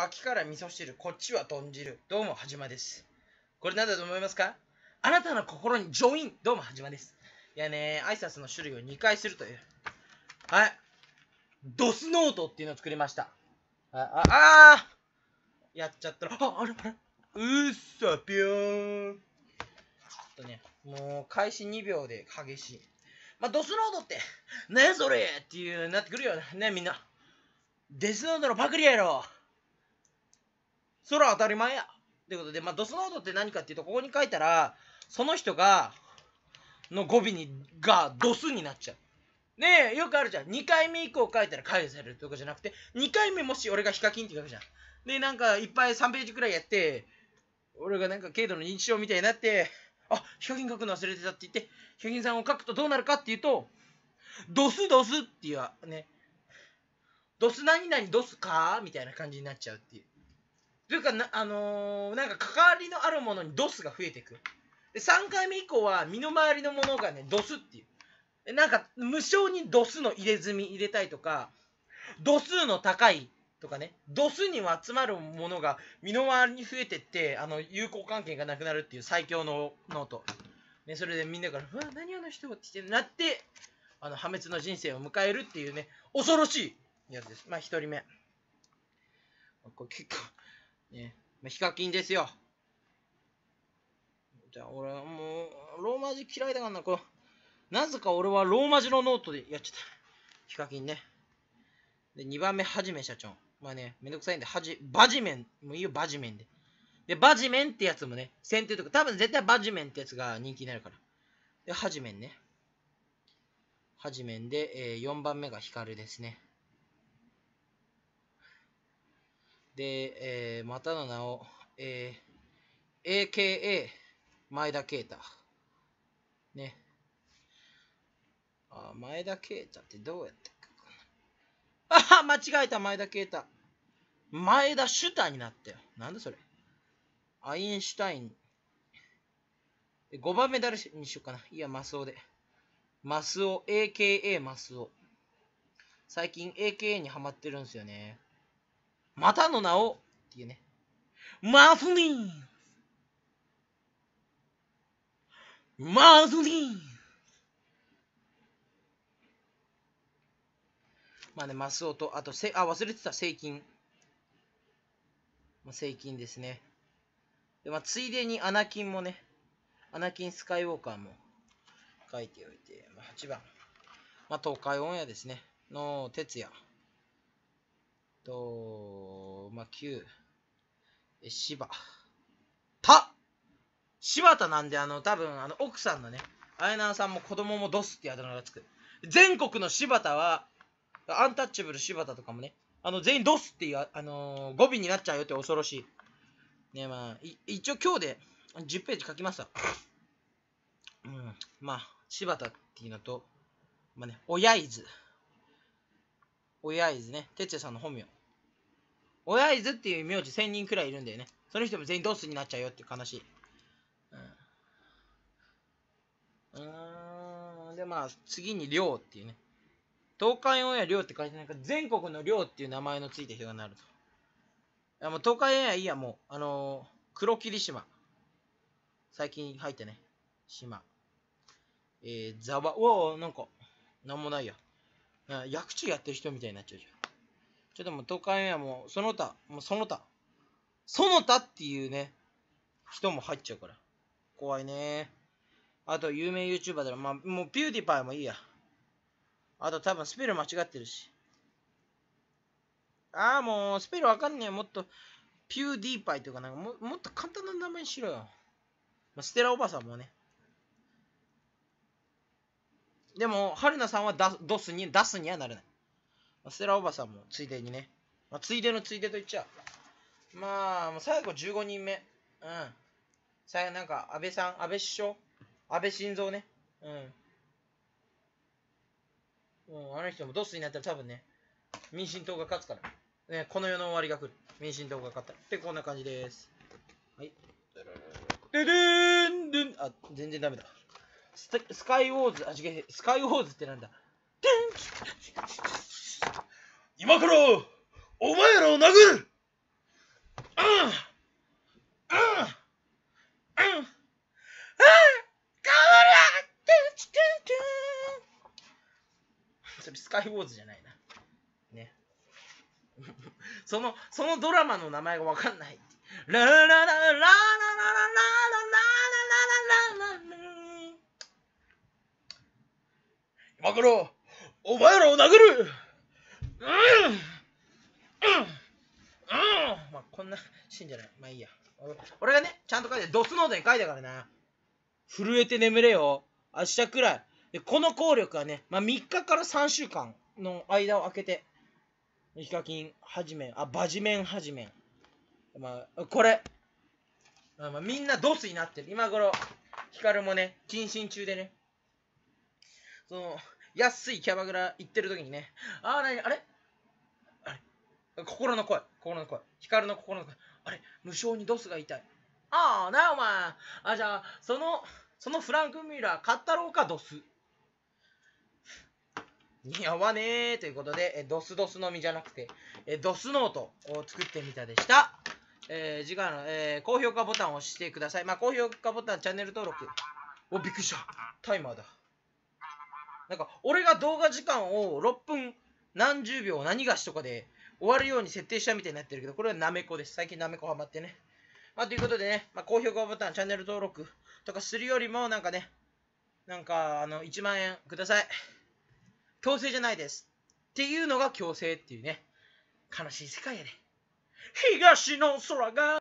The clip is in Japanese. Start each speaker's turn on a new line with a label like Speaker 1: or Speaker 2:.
Speaker 1: 脇から味噌汁、こっちは豚汁。どうも、はじまです。これなんだと思いますかあなたの心にジョインどうも、はじまです。いやね、挨拶の種類を2回するという。はい。ドスノートっていうのを作りました。あ、あ、あやっちゃったら、あ、あれあれうっさぴょーん。ちょっとね、もう開始2秒で激しい。まあ、ドスノートって、ねそれっていうなってくるよね、みんな。デスノートのパクリやろ。それは当たり前や。ということで、まあ、ドスノートって何かっていうと、ここに書いたら、その人が、の語尾に、が、ドスになっちゃう。ねえ、よくあるじゃん。2回目以降書いたら解除されるとかじゃなくて、2回目もし俺がヒカキンって書くじゃん。で、なんかいっぱい3ページくらいやって、俺がなんか軽度の認知症みたいになって、あ、ヒカキン書くの忘れてたって言って、ヒカキンさんを書くとどうなるかっていうと、ドスドスっていう、ね、ドス何々ドスかみたいな感じになっちゃうっていう。というかな、あのー、なんか関わりのあるものにドスが増えていく。で、3回目以降は身の回りのものがね、ドスっていう。なんか、無償にドスの入れ墨入れたいとか、度数の高いとかね、度数に集まるものが身の回りに増えてって、あの、友好関係がなくなるっていう最強のノート。ね、それでみんなから、うわ、何あの人ってなって、あの、破滅の人生を迎えるっていうね、恐ろしいやつです。まあ、1人目。これ結構ね。まあ、ヒカキンですよ。じゃあ俺はもう、ローマ字嫌いだからな、こう。なぜか俺はローマ字のノートでやっちゃった。ヒカキンね。で、2番目、はじめ社長。まあね、めんどくさいんで、はじ、バジメン。もういいよ、バジメンで。で、バジメンってやつもね、先手とか、多分絶対バジメンってやつが人気になるから。で、はじめんね。はじめんで、えー、4番目がヒカルですね。で、えー、またの名を、えー、AKA 前田啓太。ね。あ、前田啓太ってどうやってかあ間違えた、前田啓太。前田シュタになったよ。なんだそれ。アインシュタイン。5番目誰にしようかな。いや、マスオで。マスオ、AKA マスオ。最近 AKA にハマってるんですよね。またの名を、っていうね。マスリンマスリンまあね、マスオと、あとせ、あ、忘れてた、セイキン。セイキンですね。で、まあ、ついでにアナキンもね、アナキン・スカイウォーカーも書いておいて、まあ、8番。まあ、東海オンエアですね。の、哲也。と、まあ、9、柴た柴田なんで、あの、多分、あの、奥さんのね、あやなさんも子供もドスってあだ名がつく。全国の柴田は、アンタッチャブル柴田とかもね、あの、全員ドスっていう、あのー、語尾になっちゃうよって恐ろしい。ね、まあ、一応今日で10ページ書きました。うん、まあ、柴田っていうのと、まあね、親伊豆。親伊豆ね。哲也さんの本名。親伊豆っていう名字1000人くらいいるんだよね。その人も全員ドスになっちゃうよって悲しい。うん。で、まあ、次に寮っていうね。東海オンエア寮って書いてないから、全国の寮っていう名前のついた人がなると。いやもう東海オンエアいいや、もう。あのー、黒霧島。最近入ったね。島。えー、ザワ、うわなんか、なんもないや。薬地やってる人みたいになっちゃうじゃん。ちょっともう東海はもうその他、もうその他、その他っていうね、人も入っちゃうから。怖いね。あと有名 YouTuber だら、まあもうピューティパイもいいや。あと多分スペル間違ってるし。ああ、もうスペルわかんねえ。もっと、ピューディーパイとかなんかも、もっと簡単な名前にしろよ。まあ、ステラおばさんもね。でも、春菜さんはだドスに出すにはならない。ステラおばさんもついでにね。まあ、ついでのついでと言っちゃう。まあ、もう最後15人目。うん。最後なんか、安倍さん、安倍首相、安倍晋三ね。うん。うん、あの人もドスになったら多分ね、民進党が勝つから。ね、この世の終わりが来る。民進党が勝った。で、こんな感じです。はい。ででーんでんあ、全然ダメだ。ススカイウォーズ、あ、違う、スカイウォーズってなんだ。今から、お前らを殴るあああああああそれスカイウォーズじゃないな。ね。その、そのドラマの名前がわかんない。ララララお前らを殴るうんうんうん、まあ、こんなシーンじゃない。まあいいや。俺がね、ちゃんと書いて、ドスノートに書いてからな。震えて眠れよ。明日くらい。で、この効力はね、まあ、3日から3週間の間を空けて、ヒカキンはじめあ、バジメンはじめまあ、これ。まあ、みんなドスになってる。今頃、ヒカルもね、謹慎中でね。その、安いキャバクラ行ってる時にね、あーあれあれ心の声、心の声、光の心の声、あれ無性にドスが痛い。ああ、なお前。あ、じゃあ、その、そのフランクミュラー買ったろうか、ドス。似合わねえということで、えドスドスのみじゃなくて、えドスノートを作ってみたでした。えー、次回の、えー、高評価ボタンを押してください。まあ、高評価ボタン、チャンネル登録。お、びっくりした。タイマーだ。なんか、俺が動画時間を6分何十秒何がしとかで終わるように設定したみたいになってるけど、これはなめこです。最近なめこハマってね。まあ、ということでね、まあ、高評価ボタン、チャンネル登録とかするよりも、なんかね、なんか、あの、1万円ください。強制じゃないです。っていうのが強制っていうね、悲しい世界やね。東の空が